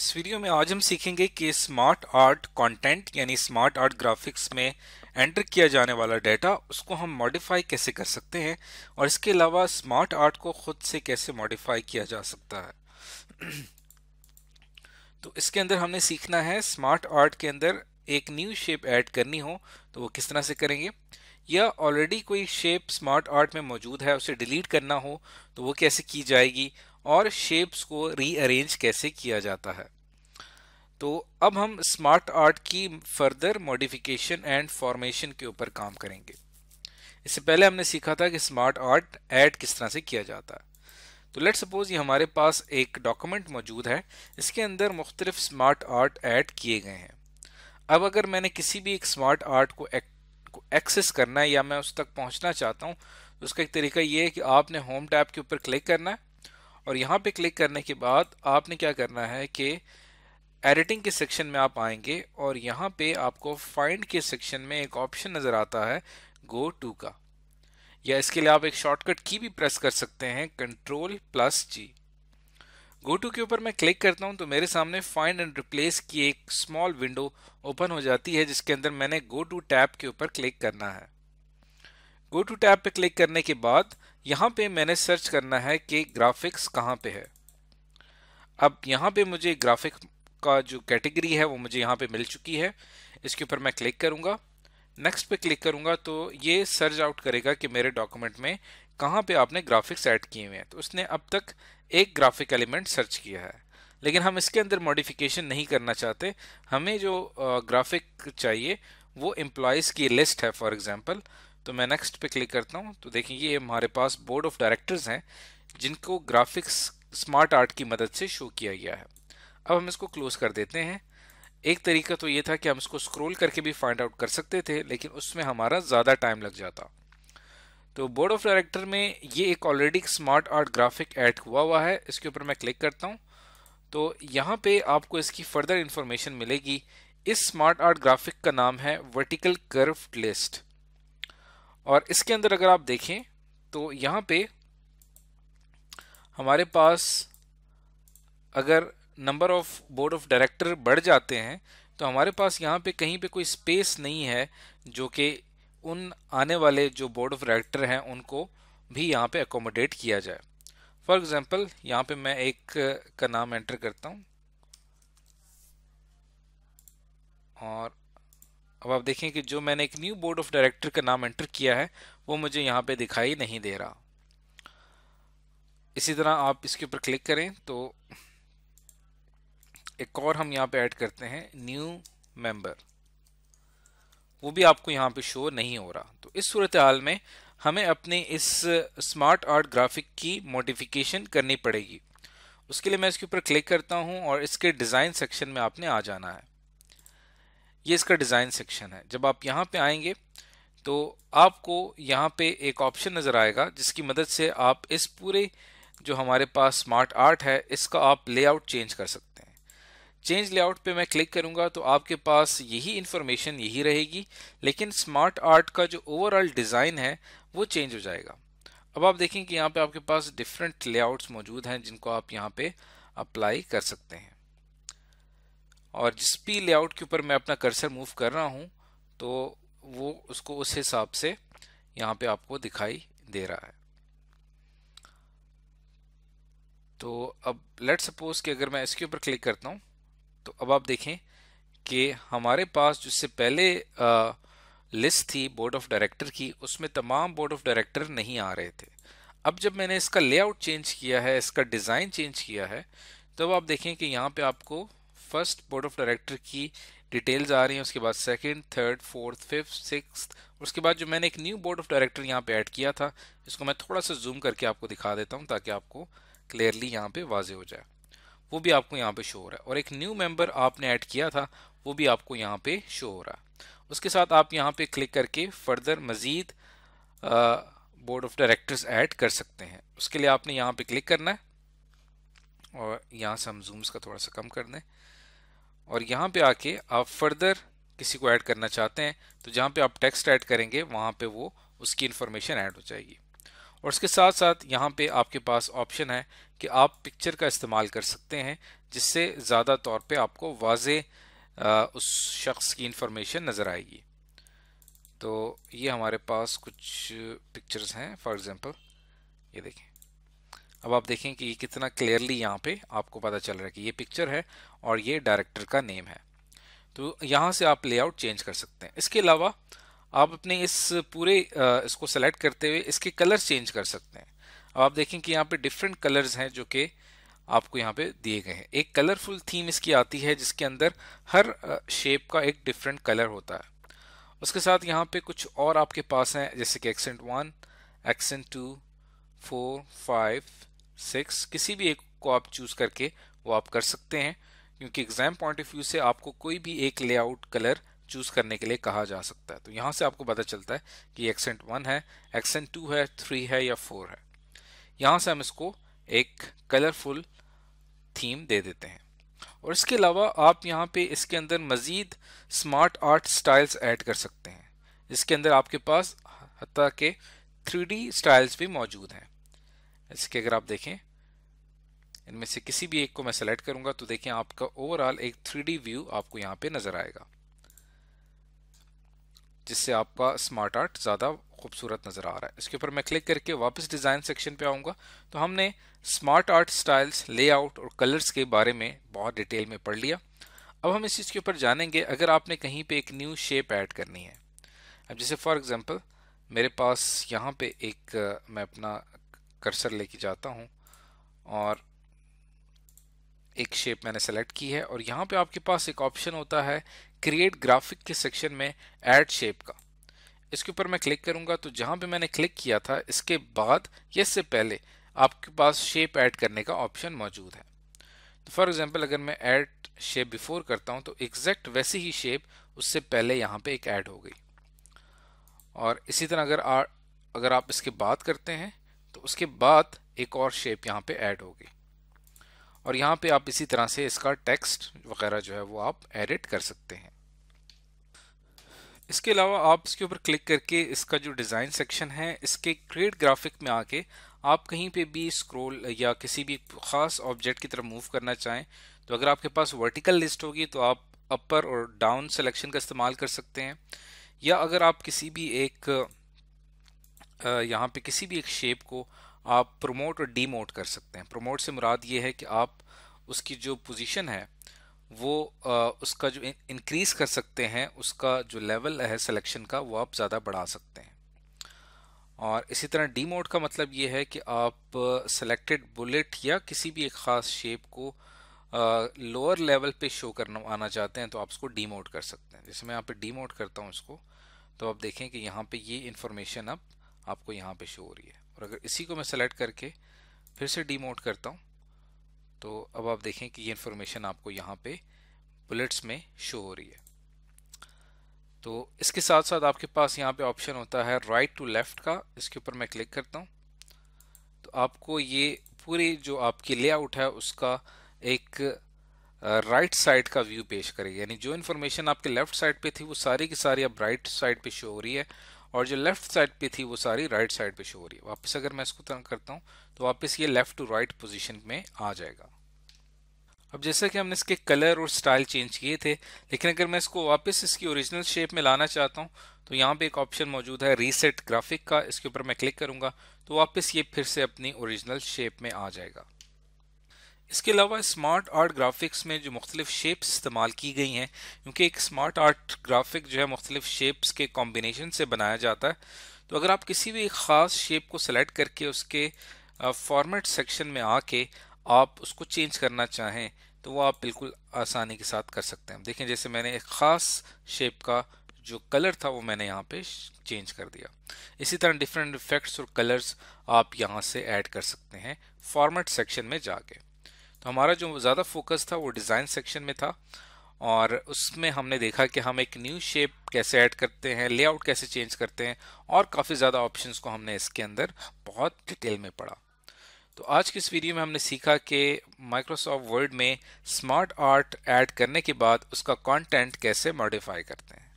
इस वीडियो में आज हम सीखेंगे कि स्मार्ट आर्ट कंटेंट यानी स्मार्ट आर्ट ग्राफिक्स में एंटर किया जाने वाला डाटा उसको हम मॉडिफाई कैसे कर सकते हैं और इसके अलावा स्मार्ट आर्ट को खुद से कैसे मॉडिफाई किया जा सकता है तो इसके अंदर हमने सीखना है स्मार्ट आर्ट के अंदर एक न्यू शेप ऐड करनी हो तो वो किस तरह से करेंगे या ऑलरेडी कोई शेप स्मार्ट आर्ट में मौजूद है उसे डिलीट करना हो तो वो कैसे की जाएगी और शेप्स को रीअरेंज कैसे किया जाता है तो अब हम स्मार्ट आर्ट की फर्दर मॉडिफिकेशन एंड फॉर्मेशन के ऊपर काम करेंगे इससे पहले हमने सीखा था कि स्मार्ट आर्ट ऐड किस तरह से किया जाता है तो लेट सपोज ये हमारे पास एक डॉक्यूमेंट मौजूद है इसके अंदर मुख्तलिफ स्मार्ट आर्ट ऐड किए गए हैं अब अगर मैंने किसी भी एक स्मार्ट आर्ट को को एक्सेस करना है या मैं उस तक पहुंचना चाहता हूं तो उसका एक तरीका ये है कि आपने होम टैब के ऊपर क्लिक करना है और यहाँ पे क्लिक करने के बाद आपने क्या करना है कि एडिटिंग के सेक्शन में आप आएंगे और यहाँ पे आपको फाइंड के सेक्शन में एक ऑप्शन नज़र आता है गो टू का या इसके लिए आप एक शॉर्टकट की भी प्रेस कर सकते हैं control plus G go to के ऊपर मैं क्लिक करता हूं तो मेरे सामने फाइंड एंड रिप्लेस की एक स्मॉल विंडो ओपन हो जाती है जिसके अंदर मैंने गो टू टैब के ऊपर क्लिक करना है गो टू टैब पे क्लिक करने के बाद यहाँ पे मैंने सर्च करना है कि ग्राफिक्स कहाँ पे है अब यहाँ पे मुझे ग्राफिक का जो कैटेगरी है वो मुझे यहाँ पे मिल चुकी है इसके ऊपर मैं क्लिक करूँगा नेक्स्ट पे क्लिक करूँगा तो ये सर्च आउट करेगा कि मेरे डॉक्यूमेंट में कहाँ पे आपने ग्राफिक्स ऐड किए हुए हैं तो उसने अब तक एक ग्राफिक एलिमेंट सर्च किया है लेकिन हम इसके अंदर मॉडिफिकेशन नहीं करना चाहते हमें जो ग्राफिक चाहिए वो एम्प्लॉयज़ की लिस्ट है फॉर एग्ज़ाम्पल तो मैं नेक्स्ट पे क्लिक करता हूँ तो देखेंगे ये हमारे पास बोर्ड ऑफ डायरेक्टर्स हैं जिनको ग्राफिक्स स्मार्ट आर्ट की मदद से शो किया गया है अब हम इसको क्लोज कर देते हैं एक तरीका तो ये था कि हम इसको स्क्रोल करके भी फाइंड आउट कर सकते थे लेकिन उसमें हमारा ज़्यादा टाइम लग जाता तो बोर्ड ऑफ डायरेक्टर में ये एक already smart art graphic add हुआ हुआ है इसके ऊपर मैं क्लिक करता हूँ तो यहाँ पे आपको इसकी फर्दर इन्फॉर्मेशन मिलेगी इस स्मार्ट आर्ट ग्राफिक का नाम है वर्टिकल कर्व्ड लिस्ट और इसके अंदर अगर आप देखें तो यहाँ पे हमारे पास अगर number of board of director बढ़ जाते हैं तो हमारे पास यहाँ पे कहीं पे कोई स्पेस नहीं है जो कि उन आने वाले जो बोर्ड ऑफ डायरेक्टर हैं उनको भी यहाँ पे एकोमोडेट किया जाए फॉर एग्ज़ाम्पल यहाँ पे मैं एक का नाम एंटर करता हूँ और अब आप देखें कि जो मैंने एक न्यू बोर्ड ऑफ डायरेक्टर का नाम एंटर किया है वो मुझे यहाँ पे दिखाई नहीं दे रहा इसी तरह आप इसके ऊपर क्लिक करें तो एक और हम यहाँ पे ऐड करते हैं न्यू मेंबर वो भी आपको यहाँ पे शो नहीं हो रहा तो इस सूरत हाल में हमें अपने इस स्मार्ट आर्ट ग्राफिक की मोडिफिकेशन करनी पड़ेगी उसके लिए मैं इसके ऊपर क्लिक करता हूँ और इसके डिज़ाइन सेक्शन में आपने आ जाना है ये इसका डिज़ाइन सेक्शन है जब आप यहाँ पे आएंगे तो आपको यहाँ पे एक ऑप्शन नज़र आएगा जिसकी मदद से आप इस पूरे जो हमारे पास स्मार्ट आर्ट है इसका आप लेआउट चेंज कर सकते हैं चेंज लेआउट पे मैं क्लिक करूँगा तो आपके पास यही इन्फॉर्मेशन यही रहेगी लेकिन स्मार्ट आर्ट का जो ओवरऑल डिज़ाइन है वो चेंज हो जाएगा अब आप देखें कि यहाँ पर आपके पास डिफरेंट लेआउट्स मौजूद हैं जिनको आप यहाँ पर अप्लाई कर सकते हैं और जिस भी लेआउट के ऊपर मैं अपना कर्सर मूव कर रहा हूँ तो वो उसको उस हिसाब से यहाँ पे आपको दिखाई दे रहा है तो अब लेट सपोज कि अगर मैं इसके ऊपर क्लिक करता हूँ तो अब आप देखें कि हमारे पास जिससे पहले आ, लिस्ट थी बोर्ड ऑफ डायरेक्टर की उसमें तमाम बोर्ड ऑफ डायरेक्टर नहीं आ रहे थे अब जब मैंने इसका लेआउट चेंज किया है इसका डिज़ाइन चेंज किया है तो अब आप देखें कि यहाँ पे आपको फर्स्ट बोर्ड ऑफ डायरेक्टर की डिटेल्स आ रही हैं उसके बाद second third fourth fifth six और उसके बाद जो मैंने एक न्यू बोर्ड ऑफ डायरेक्टर यहाँ पे ऐड किया था इसको मैं थोड़ा सा जूम करके आपको दिखा देता हूँ ताकि आपको क्लियरली यहाँ पे वाजे हो जाए वो भी आपको यहाँ पे शो हो रहा है और एक न्यू मेम्बर आपने ऐड किया था वो भी आपको यहाँ पे शो हो रहा है उसके साथ आप यहाँ पे क्लिक करके फर्दर मज़ीद बोर्ड ऑफ डायरेक्टर्स ऐड कर सकते हैं उसके लिए आपने यहाँ पे क्लिक करना है और यहाँ से हम जूम्स का थोड़ा सा कम कर दें और यहाँ पे आके आप फर्दर किसी को ऐड करना चाहते हैं तो जहाँ पे आप टेक्स्ट ऐड करेंगे वहाँ पे वो उसकी इन्फॉर्मेशन ऐड हो जाएगी और उसके साथ साथ यहाँ पे आपके पास ऑप्शन है कि आप पिक्चर का इस्तेमाल कर सकते हैं जिससे ज़्यादा तौर पे आपको वाज उस शख्स की इन्फॉर्मेशन नज़र आएगी तो ये हमारे पास कुछ पिक्चर्स हैं फॉर एग्ज़ाम्पल ये देखें अब आप देखें कि कितना क्लियरली यहाँ पे आपको पता चल रहा है कि ये पिक्चर है और ये डायरेक्टर का नेम है तो यहाँ से आप लेआउट चेंज कर सकते हैं इसके अलावा आप अपने इस पूरे इसको सेलेक्ट करते हुए इसके कलर चेंज कर सकते हैं अब आप देखें कि यहाँ पे डिफरेंट कलर्स हैं जो कि आपको यहाँ पे दिए गए हैं एक कलरफुल थीम इसकी आती है जिसके अंदर हर शेप का एक डिफरेंट कलर होता है उसके साथ यहाँ पे कुछ और आपके पास हैं जैसे कि accent one accent two four five six किसी भी एक को आप चूज करके वो आप कर सकते हैं क्योंकि एग्जाम पॉइंट ऑफ व्यू से आपको कोई भी एक लेआउट कलर चूज करने के लिए कहा जा सकता है तो यहाँ से आपको पता चलता है कि एक्सेंट वन है एक्सेंट टू है थ्री है या फोर है यहाँ से हम इसको एक कलरफुल थीम दे देते हैं और इसके अलावा आप यहाँ पे इसके अंदर मज़ीद स्मार्ट आर्ट स्टाइल्स ऐड कर सकते हैं इसके अंदर आपके पास हती के थ्री स्टाइल्स भी मौजूद हैं इसके अगर आप देखें इनमें से किसी भी एक को मैं सेलेक्ट करूंगा तो देखें आपका ओवरऑल एक थ्री व्यू आपको यहाँ पे नज़र आएगा जिससे आपका स्मार्ट आर्ट ज़्यादा खूबसूरत नज़र आ रहा है इसके ऊपर मैं क्लिक करके वापस डिज़ाइन सेक्शन पे आऊँगा तो हमने स्मार्ट आर्ट स्टाइल्स लेआउट और कलर्स के बारे में बहुत डिटेल में पढ़ लिया अब हम इस चीज़ के ऊपर जानेंगे अगर आपने कहीं पे एक न्यू शेप ऐड करनी है अब जैसे फॉर एग्ज़ाम्पल मेरे पास यहाँ पे एक मैं अपना कर्सर लेके जाता हूँ और एक शेप मैंने सेलेक्ट की है और यहाँ पे आपके पास एक ऑप्शन होता है क्रिएट ग्राफिक के सेक्शन में ऐड शेप का इसके ऊपर मैं क्लिक करूँगा तो जहाँ पे मैंने क्लिक किया था इसके बाद या इससे पहले आपके पास शेप ऐड करने का ऑप्शन मौजूद है तो फॉर एग्जांपल अगर मैं ऐड शेप बिफोर करता हूँ तो एग्जैक्ट वैसी ही शेप उससे पहले यहाँ पर एक ऐड हो गई और इसी तरह अगर आ, अगर आप इसके बात करते हैं तो उसके बाद एक और शेप यहाँ पे ऐड होगी और यहाँ पे आप इसी तरह से इसका टेक्स्ट वगैरह जो है वो आप एडिट कर सकते हैं इसके अलावा आप इसके ऊपर क्लिक करके इसका जो डिज़ाइन सेक्शन है इसके क्रिएट ग्राफिक में आके आप कहीं पे भी स्क्रॉल या किसी भी ख़ास ऑब्जेक्ट की तरफ मूव करना चाहें तो अगर आपके पास वर्टिकल लिस्ट होगी तो आप अपर और डाउन सिलेक्शन का इस्तेमाल कर सकते हैं या अगर आप किसी भी एक यहाँ पे किसी भी एक शेप को आप प्रमोट और डीमोट कर सकते हैं प्रमोट से मुराद ये है कि आप उसकी जो पोजीशन है वो उसका जो इंक्रीज़ कर सकते हैं उसका जो लेवल है सिलेक्शन का वो आप ज़्यादा बढ़ा सकते हैं और इसी तरह डीमोट का मतलब ये है कि आप सिलेक्टेड बुलेट या किसी भी एक ख़ास शेप को लोअर लेवल पे शो करना आना चाहते हैं तो आप उसको डीमोट कर सकते हैं जैसे मैं यहाँ पे डीमोट करता हूँ इसको तो आप देखें कि यहाँ पे ये इन्फॉर्मेशन अब आपको यहाँ पे शो हो रही है और अगर इसी को मैं सेलेक्ट करके फिर से डीमोट करता हूँ तो अब आप देखें कि ये इन्फॉर्मेशन आपको यहाँ पे बुलेट्स में शो हो रही है तो इसके साथ साथ आपके पास यहाँ पे ऑप्शन होता है राइट टू लेफ़्ट का इसके ऊपर मैं क्लिक करता हूँ तो आपको ये पूरी जो आपकी लेआउट है उसका एक राइट साइड का व्यू पेश करेगी यानी जो इन्फॉर्मेशन आपके लेफ़्ट साइड पे थी वो सारी की सारी अब राइट साइड पे शो हो रही है और जो लेफ्ट साइड पे थी वो सारी राइट right साइड पे शो हो रही है वापस अगर मैं इसको तंग करता हूँ तो वापस ये लेफ्ट टू राइट पोजिशन में आ जाएगा अब जैसा कि हमने इसके कलर और स्टाइल चेंज किए थे लेकिन अगर मैं इसको वापस इसकी ओरिजिनल शेप में लाना चाहता हूँ तो यहाँ पे एक ऑप्शन मौजूद है रीसेट ग्राफिक का इसके ऊपर मैं क्लिक करूँगा तो वापस ये फिर से अपनी ओरिजिनल शेप में आ जाएगा इसके अलावा स्मार्ट आर्ट ग्राफिक्स में जो मुख्तलिफ शेप्स इस्तेमाल की गई हैं क्योंकि एक स्मार्ट आर्ट ग्राफिक जो है मुख्तलिफ शेप्स के कॉम्बिनेशन से बनाया जाता है तो अगर आप किसी भी ख़ास शेप को सेलेक्ट करके उसके फॉर्मेट सेक्शन में आके आप उसको चेंज करना चाहें तो वो आप बिल्कुल आसानी के साथ कर सकते हैं देखें जैसे मैंने एक ख़ास शेप का जो कलर था वो मैंने यहाँ पे चेंज कर दिया इसी तरह डिफरेंट इफेक्ट्स और कलर्स आप यहाँ से ऐड कर सकते हैं फॉर्मेट सेक्शन में जाके तो हमारा जो ज़्यादा फोकस था वो डिज़ाइन सेक्शन में था और उसमें हमने देखा कि हम एक न्यू शेप कैसे ऐड करते हैं लेआउट कैसे चेंज करते हैं और काफ़ी ज़्यादा ऑप्शंस को हमने इसके अंदर बहुत डिटेल में पढ़ा तो आज की इस वीडियो में हमने सीखा कि माइक्रोसॉफ्ट वर्ड में स्मार्ट आर्ट ऐड करने के बाद उसका कंटेंट कैसे मॉडिफाई करते हैं